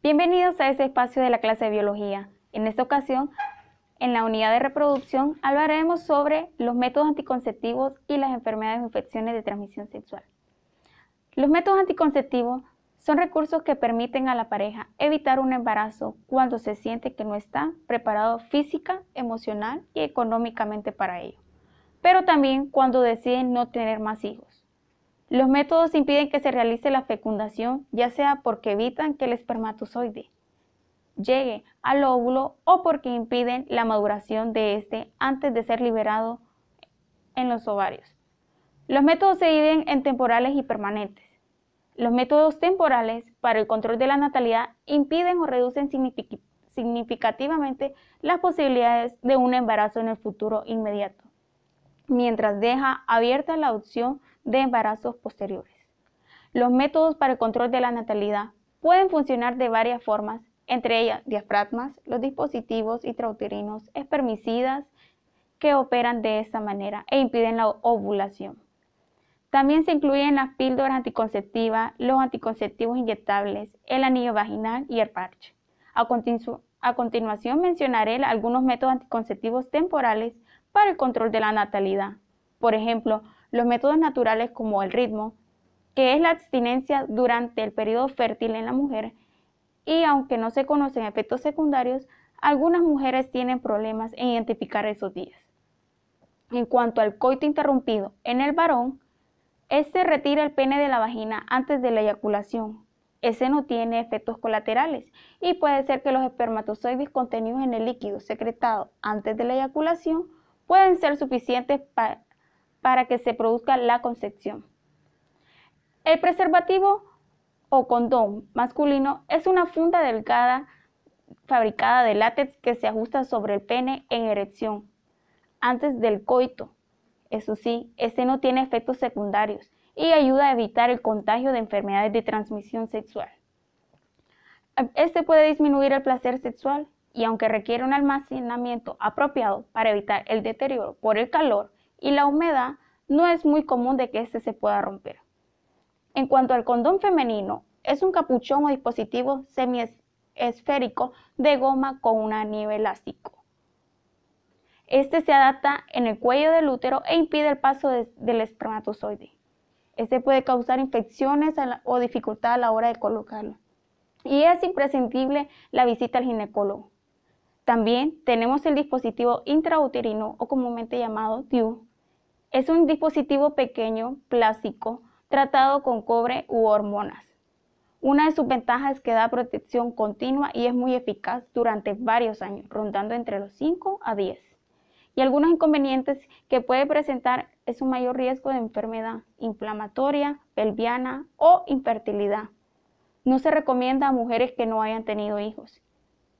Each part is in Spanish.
Bienvenidos a este espacio de la clase de biología. En esta ocasión, en la unidad de reproducción, hablaremos sobre los métodos anticonceptivos y las enfermedades o infecciones de transmisión sexual. Los métodos anticonceptivos son recursos que permiten a la pareja evitar un embarazo cuando se siente que no está preparado física, emocional y económicamente para ello, pero también cuando deciden no tener más hijos. Los métodos impiden que se realice la fecundación, ya sea porque evitan que el espermatozoide llegue al óvulo o porque impiden la maduración de éste antes de ser liberado en los ovarios. Los métodos se dividen en temporales y permanentes. Los métodos temporales para el control de la natalidad impiden o reducen significativamente las posibilidades de un embarazo en el futuro inmediato mientras deja abierta la opción de embarazos posteriores. Los métodos para el control de la natalidad pueden funcionar de varias formas, entre ellas diafragmas, los dispositivos intrauterinos espermicidas que operan de esta manera e impiden la ovulación. También se incluyen las píldoras anticonceptivas, los anticonceptivos inyectables, el anillo vaginal y el parche. A, a continuación mencionaré algunos métodos anticonceptivos temporales para el control de la natalidad. Por ejemplo, los métodos naturales como el ritmo, que es la abstinencia durante el periodo fértil en la mujer, y aunque no se conocen efectos secundarios, algunas mujeres tienen problemas en identificar esos días. En cuanto al coito interrumpido en el varón, este retira el pene de la vagina antes de la eyaculación. Ese no tiene efectos colaterales y puede ser que los espermatozoides contenidos en el líquido secretado antes de la eyaculación pueden ser suficientes para que se produzca la concepción. El preservativo o condón masculino es una funda delgada fabricada de látex que se ajusta sobre el pene en erección antes del coito. Eso sí, este no tiene efectos secundarios y ayuda a evitar el contagio de enfermedades de transmisión sexual. Este puede disminuir el placer sexual y aunque requiere un almacenamiento apropiado para evitar el deterioro por el calor y la humedad, no es muy común de que este se pueda romper. En cuanto al condón femenino, es un capuchón o dispositivo semiesférico de goma con un anillo elástico. Este se adapta en el cuello del útero e impide el paso del espermatozoide. Este puede causar infecciones o dificultad a la hora de colocarlo. Y es imprescindible la visita al ginecólogo. También tenemos el dispositivo intrauterino o comúnmente llamado DIU. Es un dispositivo pequeño, plástico, tratado con cobre u hormonas. Una de sus ventajas es que da protección continua y es muy eficaz durante varios años, rondando entre los 5 a 10. Y algunos inconvenientes que puede presentar es un mayor riesgo de enfermedad inflamatoria, pelviana o infertilidad. No se recomienda a mujeres que no hayan tenido hijos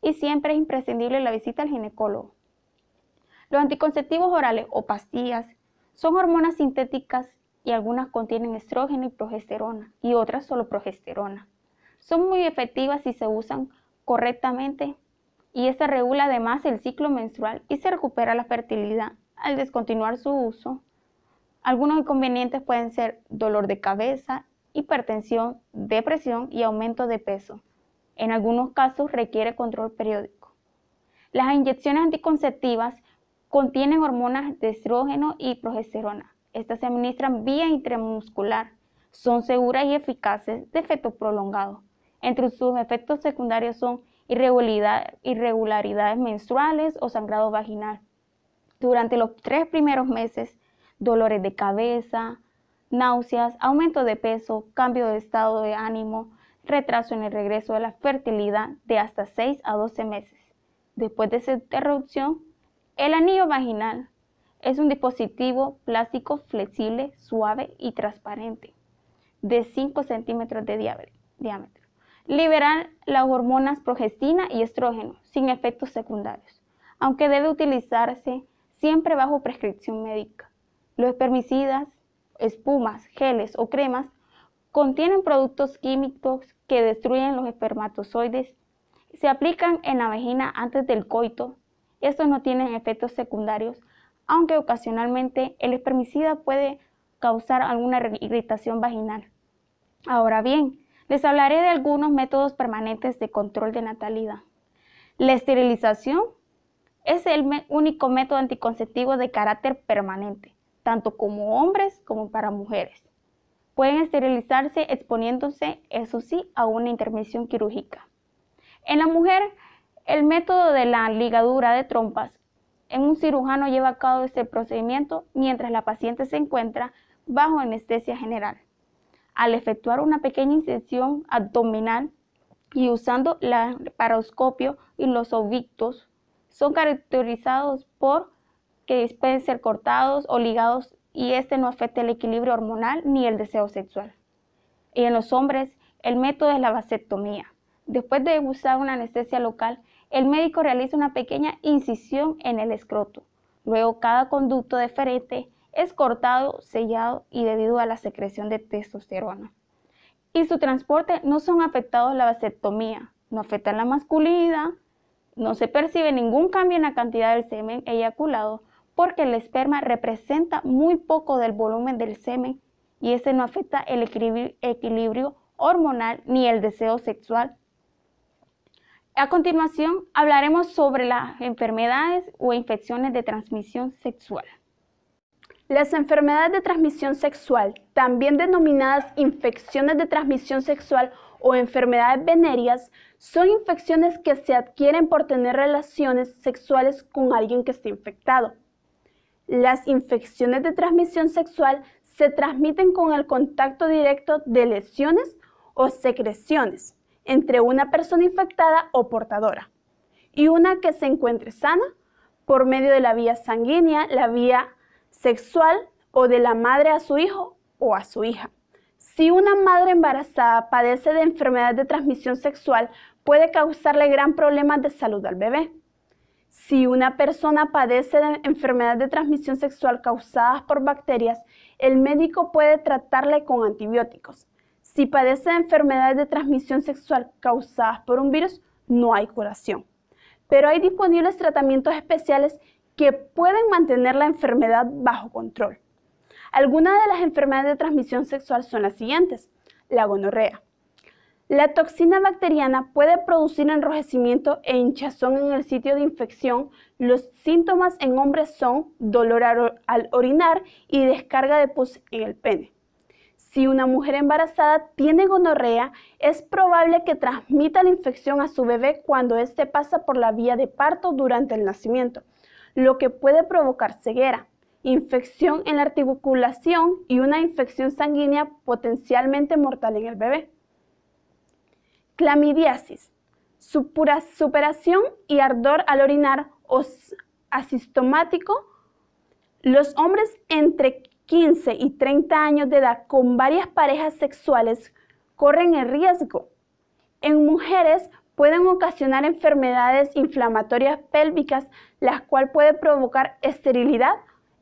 y siempre es imprescindible la visita al ginecólogo. Los anticonceptivos orales o pastillas son hormonas sintéticas y algunas contienen estrógeno y progesterona y otras solo progesterona. Son muy efectivas si se usan correctamente y esta regula además el ciclo menstrual y se recupera la fertilidad al descontinuar su uso. Algunos inconvenientes pueden ser dolor de cabeza, hipertensión, depresión y aumento de peso. En algunos casos requiere control periódico. Las inyecciones anticonceptivas contienen hormonas de estrógeno y progesterona. Estas se administran vía intramuscular. Son seguras y eficaces de efecto prolongado. Entre sus efectos secundarios son irregularidades menstruales o sangrado vaginal. Durante los tres primeros meses, dolores de cabeza, náuseas, aumento de peso, cambio de estado de ánimo, retraso en el regreso de la fertilidad de hasta 6 a 12 meses. Después de esa interrupción, el anillo vaginal es un dispositivo plástico flexible, suave y transparente, de 5 centímetros de diámetro. Libera las hormonas progestina y estrógeno sin efectos secundarios, aunque debe utilizarse siempre bajo prescripción médica. Los espermicidas, espumas, geles o cremas Contienen productos químicos que destruyen los espermatozoides. Se aplican en la vagina antes del coito. Estos no tienen efectos secundarios, aunque ocasionalmente el espermicida puede causar alguna irritación vaginal. Ahora bien, les hablaré de algunos métodos permanentes de control de natalidad. La esterilización es el único método anticonceptivo de carácter permanente, tanto como hombres como para mujeres. Pueden esterilizarse exponiéndose, eso sí, a una intervención quirúrgica. En la mujer, el método de la ligadura de trompas en un cirujano lleva a cabo este procedimiento mientras la paciente se encuentra bajo anestesia general. Al efectuar una pequeña incisión abdominal y usando el paroscopio y los ovictos, son caracterizados por que pueden ser cortados o ligados y este no afecta el equilibrio hormonal ni el deseo sexual. Y en los hombres, el método es la vasectomía. Después de usar una anestesia local, el médico realiza una pequeña incisión en el escroto. Luego cada conducto deferente es cortado, sellado y debido a la secreción de testosterona. Y su transporte no son afectados la vasectomía, no afecta la masculinidad, no se percibe ningún cambio en la cantidad del semen eyaculado, porque el esperma representa muy poco del volumen del semen y ese no afecta el equilibrio hormonal ni el deseo sexual. A continuación hablaremos sobre las enfermedades o infecciones de transmisión sexual. Las enfermedades de transmisión sexual, también denominadas infecciones de transmisión sexual o enfermedades venéreas, son infecciones que se adquieren por tener relaciones sexuales con alguien que esté infectado. Las infecciones de transmisión sexual se transmiten con el contacto directo de lesiones o secreciones entre una persona infectada o portadora y una que se encuentre sana por medio de la vía sanguínea, la vía sexual o de la madre a su hijo o a su hija. Si una madre embarazada padece de enfermedad de transmisión sexual, puede causarle gran problemas de salud al bebé. Si una persona padece de enfermedades de transmisión sexual causadas por bacterias, el médico puede tratarla con antibióticos. Si padece de enfermedades de transmisión sexual causadas por un virus, no hay curación. Pero hay disponibles tratamientos especiales que pueden mantener la enfermedad bajo control. Algunas de las enfermedades de transmisión sexual son las siguientes. La gonorrea, la toxina bacteriana puede producir enrojecimiento e hinchazón en el sitio de infección. Los síntomas en hombres son dolor al orinar y descarga de pus en el pene. Si una mujer embarazada tiene gonorrea, es probable que transmita la infección a su bebé cuando éste pasa por la vía de parto durante el nacimiento, lo que puede provocar ceguera, infección en la articulación y una infección sanguínea potencialmente mortal en el bebé clamidiasis, superación y ardor al orinar o asistomático. Los hombres entre 15 y 30 años de edad con varias parejas sexuales corren el riesgo. En mujeres pueden ocasionar enfermedades inflamatorias pélvicas, las cuales pueden provocar esterilidad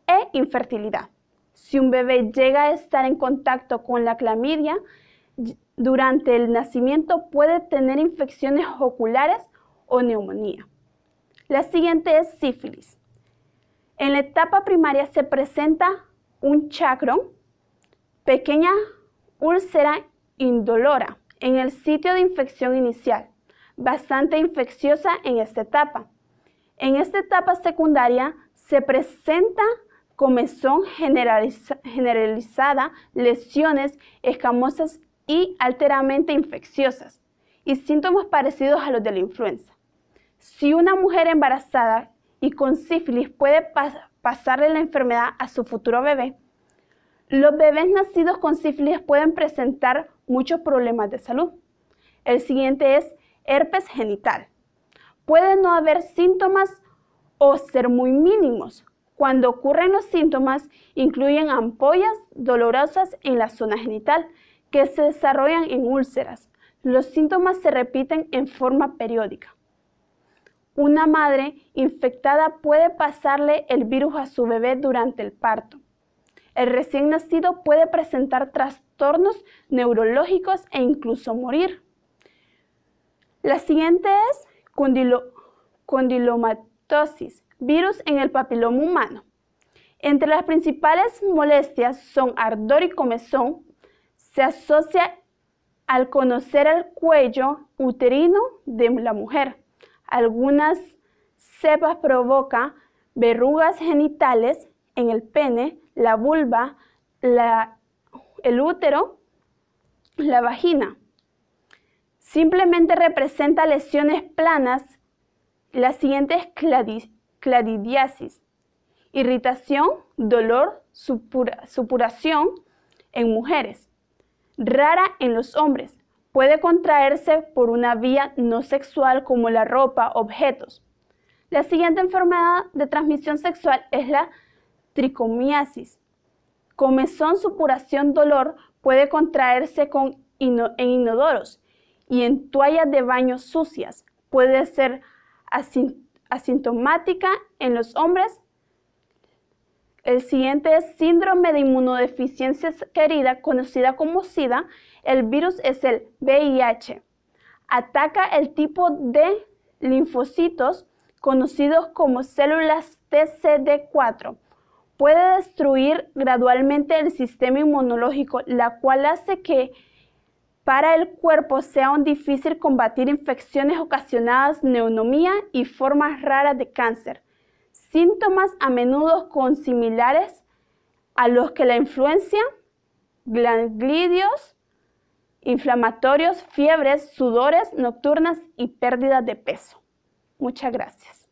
e infertilidad. Si un bebé llega a estar en contacto con la clamidia, durante el nacimiento puede tener infecciones oculares o neumonía. La siguiente es sífilis. En la etapa primaria se presenta un chacro, pequeña úlcera indolora en el sitio de infección inicial, bastante infecciosa en esta etapa. En esta etapa secundaria se presenta comezón generalizada, lesiones escamosas y alteramente infecciosas y síntomas parecidos a los de la influenza. Si una mujer embarazada y con sífilis puede pasarle la enfermedad a su futuro bebé, los bebés nacidos con sífilis pueden presentar muchos problemas de salud. El siguiente es herpes genital. Puede no haber síntomas o ser muy mínimos. Cuando ocurren los síntomas, incluyen ampollas dolorosas en la zona genital, que se desarrollan en úlceras. Los síntomas se repiten en forma periódica. Una madre infectada puede pasarle el virus a su bebé durante el parto. El recién nacido puede presentar trastornos neurológicos e incluso morir. La siguiente es condilomatosis, virus en el papiloma humano. Entre las principales molestias son ardor y comezón, se asocia al conocer el cuello uterino de la mujer. Algunas cepas provoca verrugas genitales en el pene, la vulva, el útero, la vagina. Simplemente representa lesiones planas. La siguiente es cladidiasis, irritación, dolor, supuración en mujeres. Rara en los hombres. Puede contraerse por una vía no sexual como la ropa, objetos. La siguiente enfermedad de transmisión sexual es la tricomiasis. Comezón, supuración, dolor puede contraerse con en inodoros y en toallas de baño sucias. Puede ser asintomática en los hombres el siguiente es síndrome de inmunodeficiencia querida, conocida como SIDA. El virus es el VIH. Ataca el tipo de linfocitos conocidos como células TCD4. Puede destruir gradualmente el sistema inmunológico, la cual hace que para el cuerpo sea difícil combatir infecciones ocasionadas, neumonía y formas raras de cáncer síntomas a menudo con similares a los que la influencia, glanglidios, inflamatorios, fiebres, sudores nocturnas y pérdida de peso. Muchas gracias.